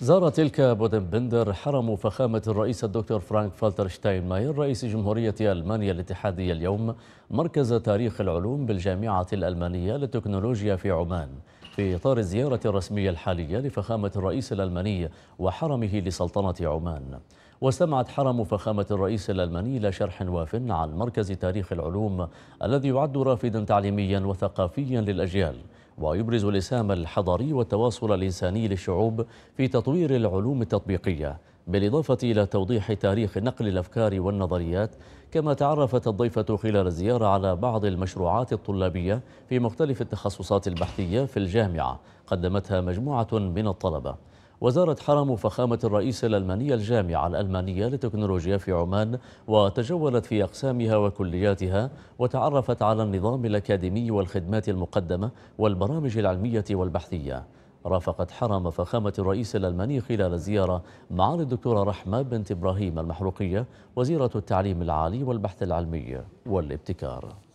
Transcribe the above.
زار تلك بندر حرم فخامة الرئيس الدكتور فرانك فالتر شتاينماير رئيس جمهورية ألمانيا الاتحادية اليوم مركز تاريخ العلوم بالجامعة الألمانية للتكنولوجيا في عمان في إطار الزيارة الرسمية الحالية لفخامة الرئيس الألماني وحرمه لسلطنة عمان واستمعت حرم فخامة الرئيس الألماني إلى شرح واف عن مركز تاريخ العلوم الذي يعد رافدا تعليميا وثقافيا للأجيال ويبرز الإسهام الحضاري والتواصل الإنساني للشعوب في تطوير العلوم التطبيقية بالإضافة إلى توضيح تاريخ نقل الأفكار والنظريات كما تعرفت الضيفة خلال الزيارة على بعض المشروعات الطلابية في مختلف التخصصات البحثية في الجامعة قدمتها مجموعة من الطلبة وزارت حرم فخامة الرئيس الألماني الجامعة الألمانية لتكنولوجيا في عمان وتجولت في أقسامها وكلياتها وتعرفت على النظام الأكاديمي والخدمات المقدمة والبرامج العلمية والبحثية رافقت حرم فخامة الرئيس الألماني خلال الزيارة معالي الدكتورة رحمة بنت إبراهيم المحروقية وزيرة التعليم العالي والبحث العلمي والابتكار